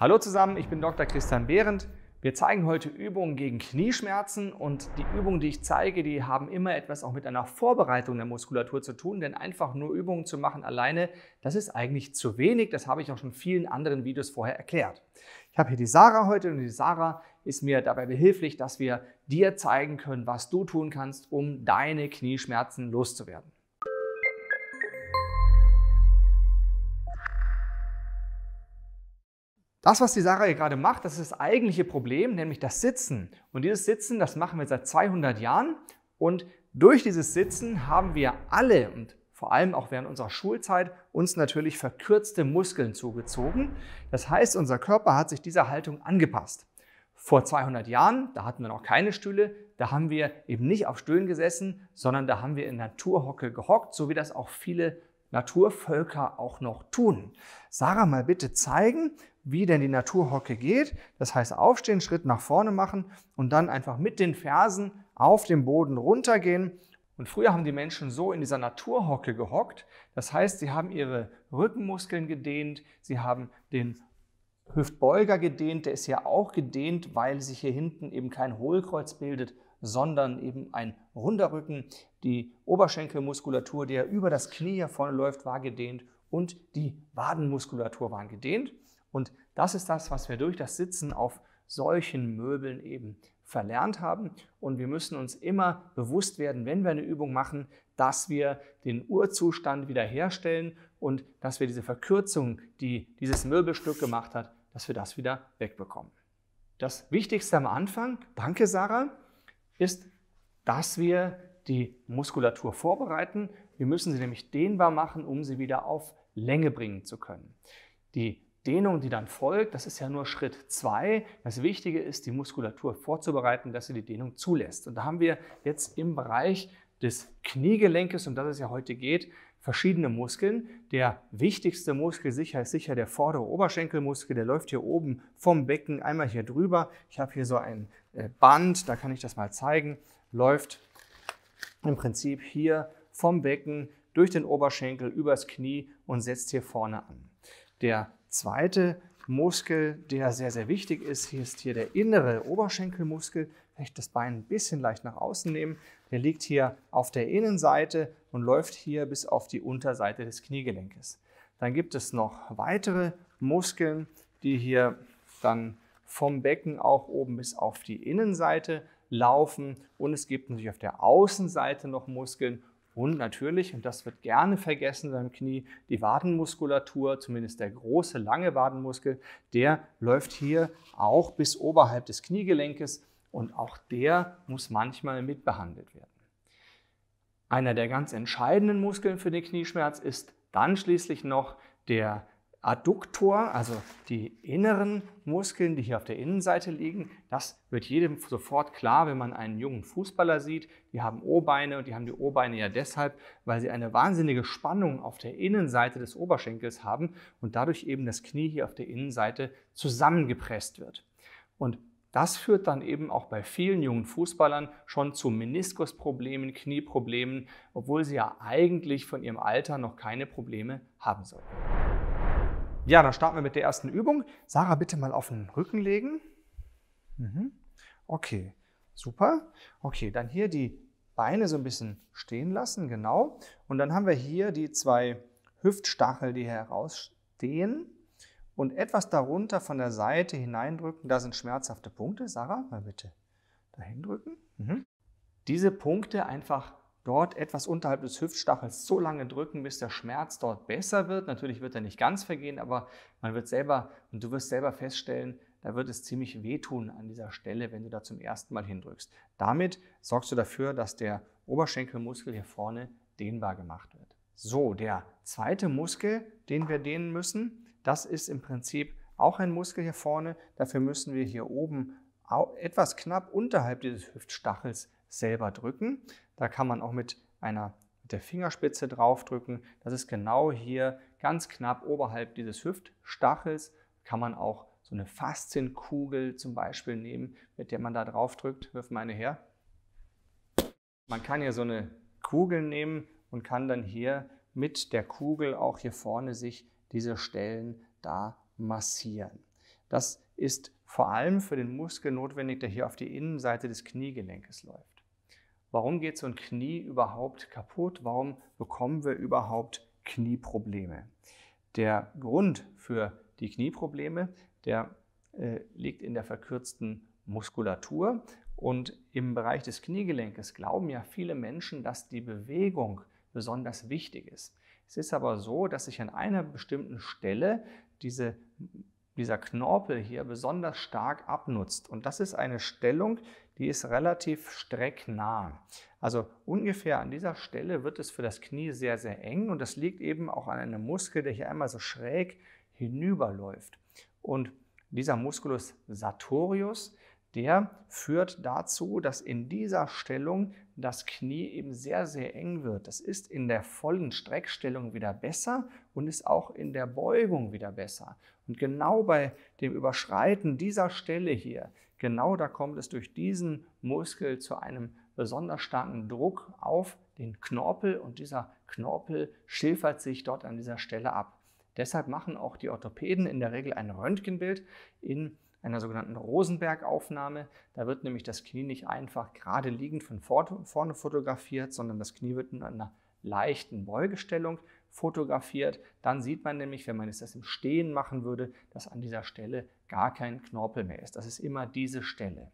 Hallo zusammen, ich bin Dr. Christian Behrendt. Wir zeigen heute Übungen gegen Knieschmerzen und die Übungen, die ich zeige, die haben immer etwas auch mit einer Vorbereitung der Muskulatur zu tun, denn einfach nur Übungen zu machen alleine, das ist eigentlich zu wenig. Das habe ich auch schon in vielen anderen Videos vorher erklärt. Ich habe hier die Sarah heute und die Sarah ist mir dabei behilflich, dass wir dir zeigen können, was du tun kannst, um deine Knieschmerzen loszuwerden. Das, was die Sarah hier gerade macht, das ist das eigentliche Problem, nämlich das Sitzen. Und dieses Sitzen, das machen wir seit 200 Jahren. Und durch dieses Sitzen haben wir alle und vor allem auch während unserer Schulzeit uns natürlich verkürzte Muskeln zugezogen. Das heißt, unser Körper hat sich dieser Haltung angepasst. Vor 200 Jahren, da hatten wir noch keine Stühle, da haben wir eben nicht auf Stühlen gesessen, sondern da haben wir in Naturhocke gehockt, so wie das auch viele Naturvölker auch noch tun. Sarah, mal bitte zeigen, wie denn die Naturhocke geht. Das heißt, aufstehen, Schritt nach vorne machen und dann einfach mit den Fersen auf dem Boden runtergehen. Und früher haben die Menschen so in dieser Naturhocke gehockt. Das heißt, sie haben ihre Rückenmuskeln gedehnt, sie haben den Hüftbeuger gedehnt, der ist ja auch gedehnt, weil sich hier hinten eben kein Hohlkreuz bildet, sondern eben ein runder Rücken die Oberschenkelmuskulatur, die ja über das Knie hier vorne läuft, war gedehnt und die Wadenmuskulatur waren gedehnt. Und das ist das, was wir durch das Sitzen auf solchen Möbeln eben verlernt haben. Und wir müssen uns immer bewusst werden, wenn wir eine Übung machen, dass wir den Urzustand wiederherstellen und dass wir diese Verkürzung, die dieses Möbelstück gemacht hat, dass wir das wieder wegbekommen. Das Wichtigste am Anfang, danke Sarah, ist, dass wir die Muskulatur vorbereiten. Wir müssen sie nämlich dehnbar machen, um sie wieder auf Länge bringen zu können. Die Dehnung, die dann folgt, das ist ja nur Schritt zwei. Das Wichtige ist, die Muskulatur vorzubereiten, dass sie die Dehnung zulässt. Und da haben wir jetzt im Bereich des Kniegelenkes, um das es ja heute geht, verschiedene Muskeln. Der wichtigste Muskel sicher ist sicher der vordere Oberschenkelmuskel. Der läuft hier oben vom Becken einmal hier drüber. Ich habe hier so ein äh, Band, da kann ich das mal zeigen. Läuft im Prinzip hier vom Becken durch den Oberschenkel übers Knie und setzt hier vorne an. Der zweite Muskel, der sehr, sehr wichtig ist, hier ist hier der innere Oberschenkelmuskel. Vielleicht das Bein ein bisschen leicht nach außen nehmen. Der liegt hier auf der Innenseite und läuft hier bis auf die Unterseite des Kniegelenkes. Dann gibt es noch weitere Muskeln, die hier dann vom Becken auch oben bis auf die Innenseite Laufen und es gibt natürlich auf der Außenseite noch Muskeln und natürlich, und das wird gerne vergessen beim Knie, die Wadenmuskulatur, zumindest der große, lange Wadenmuskel, der läuft hier auch bis oberhalb des Kniegelenkes und auch der muss manchmal mitbehandelt werden. Einer der ganz entscheidenden Muskeln für den Knieschmerz ist dann schließlich noch der Adduktor, also die inneren Muskeln, die hier auf der Innenseite liegen, das wird jedem sofort klar, wenn man einen jungen Fußballer sieht. Die haben O-Beine und die haben die O-Beine ja deshalb, weil sie eine wahnsinnige Spannung auf der Innenseite des Oberschenkels haben und dadurch eben das Knie hier auf der Innenseite zusammengepresst wird. Und das führt dann eben auch bei vielen jungen Fußballern schon zu Meniskusproblemen, Knieproblemen, obwohl sie ja eigentlich von ihrem Alter noch keine Probleme haben sollten. Ja, dann starten wir mit der ersten Übung. Sarah, bitte mal auf den Rücken legen. Mhm. Okay, super. Okay, dann hier die Beine so ein bisschen stehen lassen, genau. Und dann haben wir hier die zwei Hüftstachel, die herausstehen und etwas darunter von der Seite hineindrücken. Da sind schmerzhafte Punkte. Sarah, mal bitte dahin drücken. Mhm. Diese Punkte einfach dort etwas unterhalb des Hüftstachels so lange drücken, bis der Schmerz dort besser wird. Natürlich wird er nicht ganz vergehen, aber man wird selber und du wirst selber feststellen, da wird es ziemlich wehtun an dieser Stelle, wenn du da zum ersten Mal hindrückst. Damit sorgst du dafür, dass der Oberschenkelmuskel hier vorne dehnbar gemacht wird. So, der zweite Muskel, den wir dehnen müssen, das ist im Prinzip auch ein Muskel hier vorne. Dafür müssen wir hier oben etwas knapp unterhalb dieses Hüftstachels selber drücken. Da kann man auch mit einer mit der Fingerspitze draufdrücken. Das ist genau hier ganz knapp oberhalb dieses Hüftstachels. Kann man auch so eine Faszienkugel zum Beispiel nehmen, mit der man da draufdrückt. Wirf mal eine her. Man kann hier so eine Kugel nehmen und kann dann hier mit der Kugel auch hier vorne sich diese Stellen da massieren. Das ist vor allem für den Muskel notwendig, der hier auf die Innenseite des Kniegelenkes läuft. Warum geht so ein Knie überhaupt kaputt? Warum bekommen wir überhaupt Knieprobleme? Der Grund für die Knieprobleme, der äh, liegt in der verkürzten Muskulatur. Und im Bereich des Kniegelenkes glauben ja viele Menschen, dass die Bewegung besonders wichtig ist. Es ist aber so, dass sich an einer bestimmten Stelle diese dieser Knorpel hier besonders stark abnutzt. Und das ist eine Stellung, die ist relativ strecknah. Also ungefähr an dieser Stelle wird es für das Knie sehr, sehr eng und das liegt eben auch an einem Muskel, der hier einmal so schräg hinüberläuft. Und dieser Musculus sartorius, der führt dazu, dass in dieser Stellung das Knie eben sehr, sehr eng wird. Das ist in der vollen Streckstellung wieder besser und ist auch in der Beugung wieder besser. Und genau bei dem Überschreiten dieser Stelle hier, genau da kommt es durch diesen Muskel zu einem besonders starken Druck auf den Knorpel und dieser Knorpel schilfert sich dort an dieser Stelle ab. Deshalb machen auch die Orthopäden in der Regel ein Röntgenbild in einer sogenannten Rosenberg-Aufnahme. Da wird nämlich das Knie nicht einfach gerade liegend von vorne fotografiert, sondern das Knie wird in einer leichten Beugestellung fotografiert. Dann sieht man nämlich, wenn man es das im Stehen machen würde, dass an dieser Stelle gar kein Knorpel mehr ist. Das ist immer diese Stelle.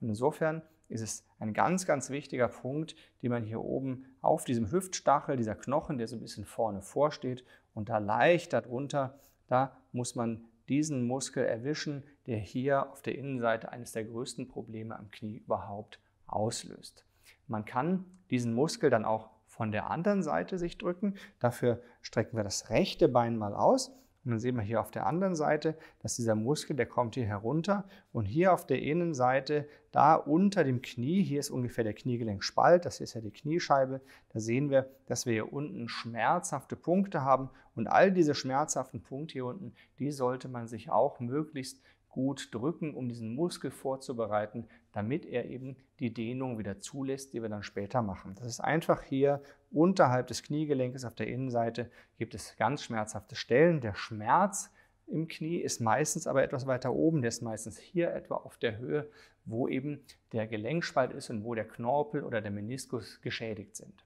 Und insofern ist es ein ganz, ganz wichtiger Punkt, den man hier oben auf diesem Hüftstachel, dieser Knochen, der so ein bisschen vorne vorsteht und da leicht darunter, da muss man diesen Muskel erwischen, der hier auf der Innenseite eines der größten Probleme am Knie überhaupt auslöst. Man kann diesen Muskel dann auch von der anderen Seite sich drücken. Dafür strecken wir das rechte Bein mal aus und dann sehen wir hier auf der anderen Seite, dass dieser Muskel, der kommt hier herunter und hier auf der Innenseite, da unter dem Knie, hier ist ungefähr der Kniegelenkspalt, das hier ist ja die Kniescheibe, da sehen wir, dass wir hier unten schmerzhafte Punkte haben und all diese schmerzhaften Punkte hier unten, die sollte man sich auch möglichst gut drücken, um diesen Muskel vorzubereiten, damit er eben die Dehnung wieder zulässt, die wir dann später machen. Das ist einfach hier unterhalb des Kniegelenkes auf der Innenseite gibt es ganz schmerzhafte Stellen. Der Schmerz im Knie ist meistens aber etwas weiter oben, der ist meistens hier etwa auf der Höhe, wo eben der Gelenkspalt ist und wo der Knorpel oder der Meniskus geschädigt sind.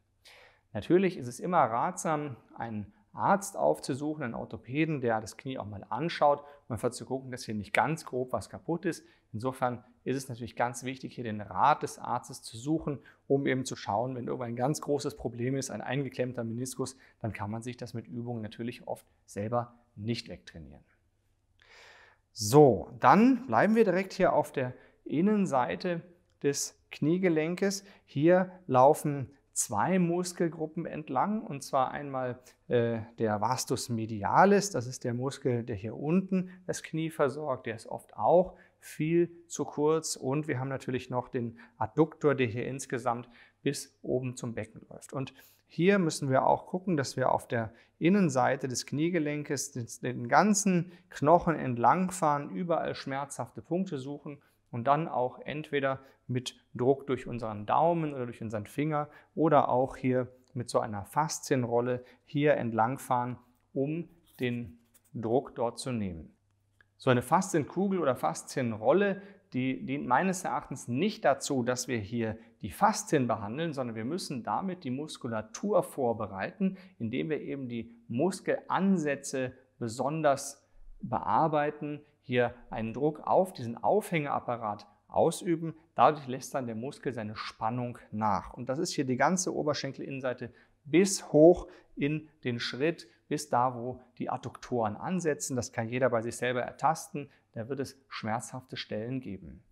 Natürlich ist es immer ratsam, einen Arzt aufzusuchen, einen Orthopäden, der das Knie auch mal anschaut, um einfach zu gucken, dass hier nicht ganz grob was kaputt ist. Insofern ist es natürlich ganz wichtig, hier den Rat des Arztes zu suchen, um eben zu schauen, wenn irgendwann ein ganz großes Problem ist, ein eingeklemmter Meniskus, dann kann man sich das mit Übungen natürlich oft selber nicht wegtrainieren. So, dann bleiben wir direkt hier auf der Innenseite des Kniegelenkes. Hier laufen zwei Muskelgruppen entlang, und zwar einmal äh, der Vastus medialis, das ist der Muskel, der hier unten das Knie versorgt, der ist oft auch viel zu kurz und wir haben natürlich noch den Adduktor, der hier insgesamt bis oben zum Becken läuft. Und hier müssen wir auch gucken, dass wir auf der Innenseite des Kniegelenkes den ganzen Knochen entlangfahren, überall schmerzhafte Punkte suchen und dann auch entweder mit Druck durch unseren Daumen oder durch unseren Finger oder auch hier mit so einer Faszienrolle hier entlangfahren, um den Druck dort zu nehmen. So eine Faszienkugel oder Faszienrolle, die dient meines Erachtens nicht dazu, dass wir hier die Faszien behandeln, sondern wir müssen damit die Muskulatur vorbereiten, indem wir eben die Muskelansätze besonders bearbeiten, hier einen Druck auf diesen Aufhängeapparat ausüben. Dadurch lässt dann der Muskel seine Spannung nach. Und das ist hier die ganze Oberschenkelinnenseite bis hoch in den Schritt, bis da, wo die Adduktoren ansetzen. Das kann jeder bei sich selber ertasten. Da wird es schmerzhafte Stellen geben.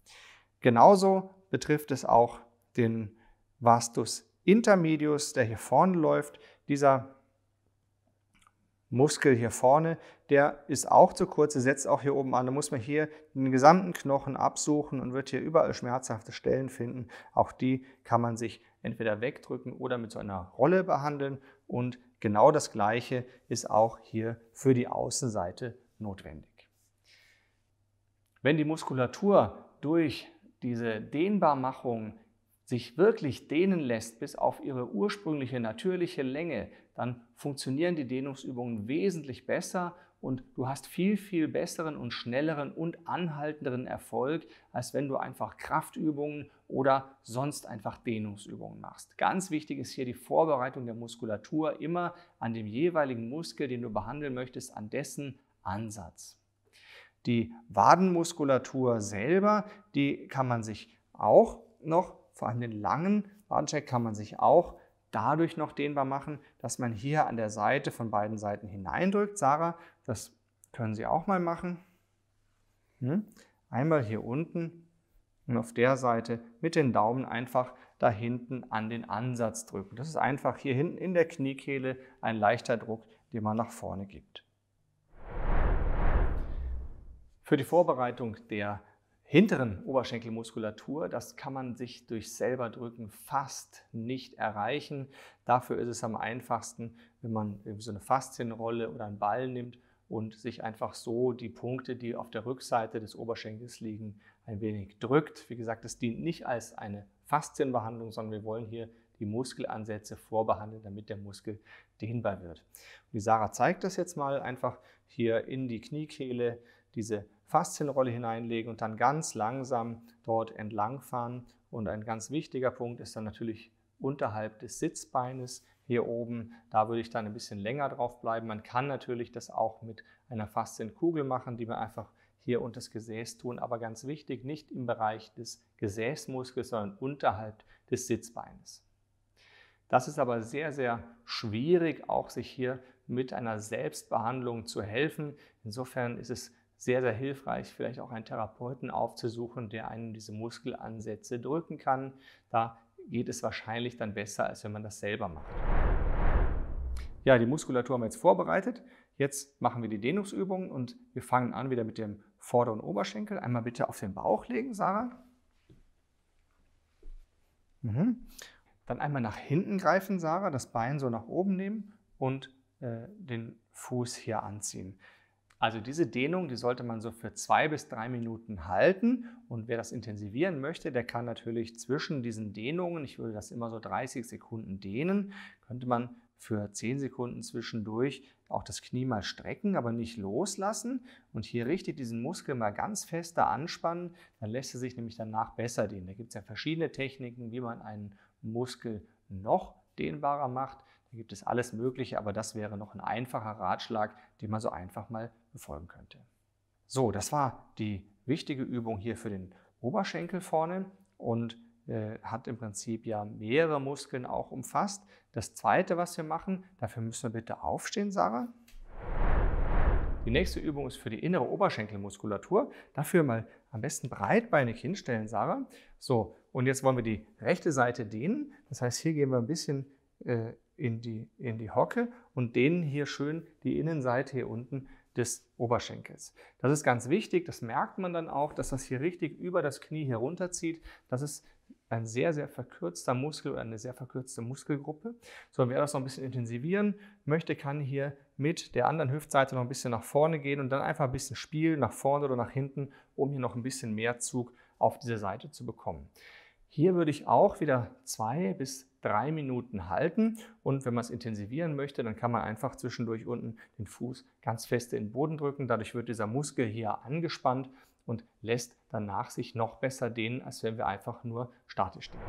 Genauso betrifft es auch den Vastus intermedius, der hier vorne läuft. Dieser Muskel hier vorne der ist auch zu kurz, der setzt auch hier oben an. Da muss man hier den gesamten Knochen absuchen und wird hier überall schmerzhafte Stellen finden. Auch die kann man sich entweder wegdrücken oder mit so einer Rolle behandeln. Und genau das Gleiche ist auch hier für die Außenseite notwendig. Wenn die Muskulatur durch diese Dehnbarmachung sich wirklich dehnen lässt bis auf ihre ursprüngliche natürliche Länge, dann funktionieren die Dehnungsübungen wesentlich besser und du hast viel, viel besseren und schnelleren und anhaltenderen Erfolg, als wenn du einfach Kraftübungen oder sonst einfach Dehnungsübungen machst. Ganz wichtig ist hier die Vorbereitung der Muskulatur immer an dem jeweiligen Muskel, den du behandeln möchtest, an dessen Ansatz. Die Wadenmuskulatur selber, die kann man sich auch noch, vor allem den langen Wadencheck kann man sich auch dadurch noch dehnbar machen, dass man hier an der Seite von beiden Seiten hineindrückt. Sarah, das können Sie auch mal machen. Hm? Einmal hier unten und auf der Seite mit den Daumen einfach da hinten an den Ansatz drücken. Das ist einfach hier hinten in der Kniekehle ein leichter Druck, den man nach vorne gibt. Für die Vorbereitung der hinteren Oberschenkelmuskulatur. Das kann man sich durch selber drücken fast nicht erreichen. Dafür ist es am einfachsten, wenn man so eine Faszienrolle oder einen Ball nimmt und sich einfach so die Punkte, die auf der Rückseite des Oberschenkels liegen, ein wenig drückt. Wie gesagt, es dient nicht als eine Faszienbehandlung, sondern wir wollen hier die Muskelansätze vorbehandeln, damit der Muskel dehnbar wird. Und die Sarah zeigt das jetzt mal einfach hier in die Kniekehle, diese Faszienrolle hineinlegen und dann ganz langsam dort entlangfahren. Und ein ganz wichtiger Punkt ist dann natürlich unterhalb des Sitzbeines hier oben. Da würde ich dann ein bisschen länger drauf bleiben. Man kann natürlich das auch mit einer Faszienkugel machen, die man einfach hier unter das Gesäß tun, aber ganz wichtig, nicht im Bereich des Gesäßmuskels, sondern unterhalb des Sitzbeines. Das ist aber sehr, sehr schwierig, auch sich hier mit einer Selbstbehandlung zu helfen. Insofern ist es sehr, sehr hilfreich, vielleicht auch einen Therapeuten aufzusuchen, der einen diese Muskelansätze drücken kann. Da geht es wahrscheinlich dann besser, als wenn man das selber macht. Ja, die Muskulatur haben wir jetzt vorbereitet. Jetzt machen wir die Dehnungsübungen und wir fangen an wieder mit dem Vorder- und Oberschenkel. Einmal bitte auf den Bauch legen, Sarah. Mhm. Dann einmal nach hinten greifen, Sarah, das Bein so nach oben nehmen und äh, den Fuß hier anziehen. Also diese Dehnung, die sollte man so für zwei bis drei Minuten halten. Und wer das intensivieren möchte, der kann natürlich zwischen diesen Dehnungen, ich würde das immer so 30 Sekunden dehnen, könnte man für zehn Sekunden zwischendurch auch das Knie mal strecken, aber nicht loslassen. Und hier richtig diesen Muskel mal ganz fester anspannen, dann lässt er sich nämlich danach besser dehnen. Da gibt es ja verschiedene Techniken, wie man einen Muskel noch dehnbarer macht. Da gibt es alles Mögliche, aber das wäre noch ein einfacher Ratschlag, den man so einfach mal befolgen könnte. So, das war die wichtige Übung hier für den Oberschenkel vorne und äh, hat im Prinzip ja mehrere Muskeln auch umfasst. Das zweite, was wir machen, dafür müssen wir bitte aufstehen, Sarah. Die nächste Übung ist für die innere Oberschenkelmuskulatur. Dafür mal am besten breitbeinig hinstellen, Sarah. So, und jetzt wollen wir die rechte Seite dehnen. Das heißt, hier gehen wir ein bisschen äh, in die, in die Hocke und dehnen hier schön die Innenseite hier unten des Oberschenkels. Das ist ganz wichtig, das merkt man dann auch, dass das hier richtig über das Knie herunterzieht. Das ist ein sehr, sehr verkürzter Muskel oder eine sehr verkürzte Muskelgruppe. So, wer das noch ein bisschen intensivieren möchte, kann hier mit der anderen Hüftseite noch ein bisschen nach vorne gehen und dann einfach ein bisschen spielen, nach vorne oder nach hinten, um hier noch ein bisschen mehr Zug auf diese Seite zu bekommen. Hier würde ich auch wieder zwei bis drei Minuten halten. Und wenn man es intensivieren möchte, dann kann man einfach zwischendurch unten den Fuß ganz fest in den Boden drücken. Dadurch wird dieser Muskel hier angespannt und lässt danach sich noch besser dehnen, als wenn wir einfach nur statisch stehen.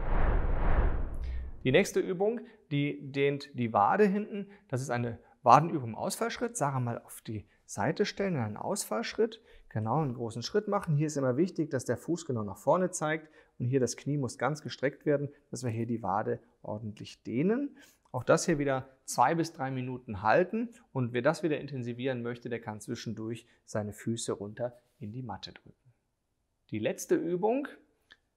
Die nächste Übung, die dehnt die Wade hinten. Das ist eine Wadenübung im Ausfallschritt. Sarah mal auf die Seite stellen einen Ausfallschritt. Genau, einen großen Schritt machen. Hier ist immer wichtig, dass der Fuß genau nach vorne zeigt und hier das Knie muss ganz gestreckt werden, dass wir hier die Wade ordentlich dehnen. Auch das hier wieder zwei bis drei Minuten halten und wer das wieder intensivieren möchte, der kann zwischendurch seine Füße runter in die Matte drücken. Die letzte Übung,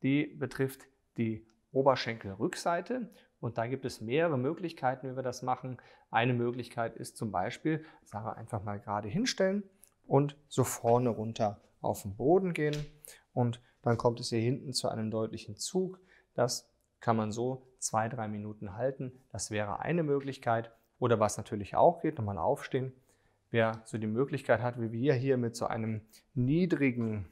die betrifft die Oberschenkelrückseite und da gibt es mehrere Möglichkeiten, wie wir das machen. Eine Möglichkeit ist zum Beispiel, sagen wir einfach mal gerade hinstellen, und so vorne runter auf den Boden gehen. Und dann kommt es hier hinten zu einem deutlichen Zug. Das kann man so zwei, drei Minuten halten. Das wäre eine Möglichkeit. Oder was natürlich auch geht, nochmal aufstehen. Wer so die Möglichkeit hat, wie wir hier mit so einem niedrigen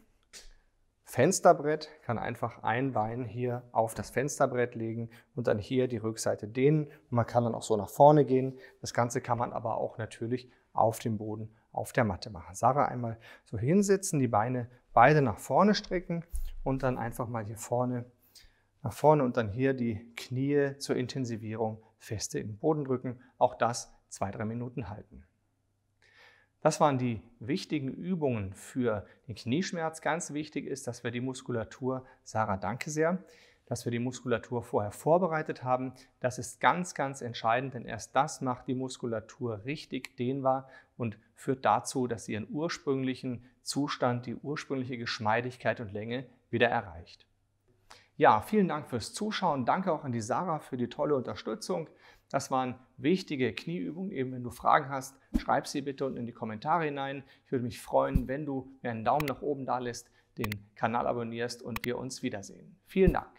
Fensterbrett, kann einfach ein Bein hier auf das Fensterbrett legen und dann hier die Rückseite dehnen. Und man kann dann auch so nach vorne gehen. Das Ganze kann man aber auch natürlich auf dem Boden auf der Matte machen. Sarah einmal so hinsetzen, die Beine beide nach vorne strecken und dann einfach mal hier vorne nach vorne und dann hier die Knie zur Intensivierung feste in den Boden drücken. Auch das zwei, drei Minuten halten. Das waren die wichtigen Übungen für den Knieschmerz. Ganz wichtig ist, dass wir die Muskulatur, Sarah, danke sehr, dass wir die Muskulatur vorher vorbereitet haben. Das ist ganz, ganz entscheidend, denn erst das macht die Muskulatur richtig dehnbar und führt dazu, dass sie ihren ursprünglichen Zustand, die ursprüngliche Geschmeidigkeit und Länge wieder erreicht. Ja, vielen Dank fürs Zuschauen. Danke auch an die Sarah für die tolle Unterstützung. Das waren wichtige Knieübungen. Eben wenn du Fragen hast, schreib sie bitte unten in die Kommentare hinein. Ich würde mich freuen, wenn du mir einen Daumen nach oben da lässt, den Kanal abonnierst und wir uns wiedersehen. Vielen Dank.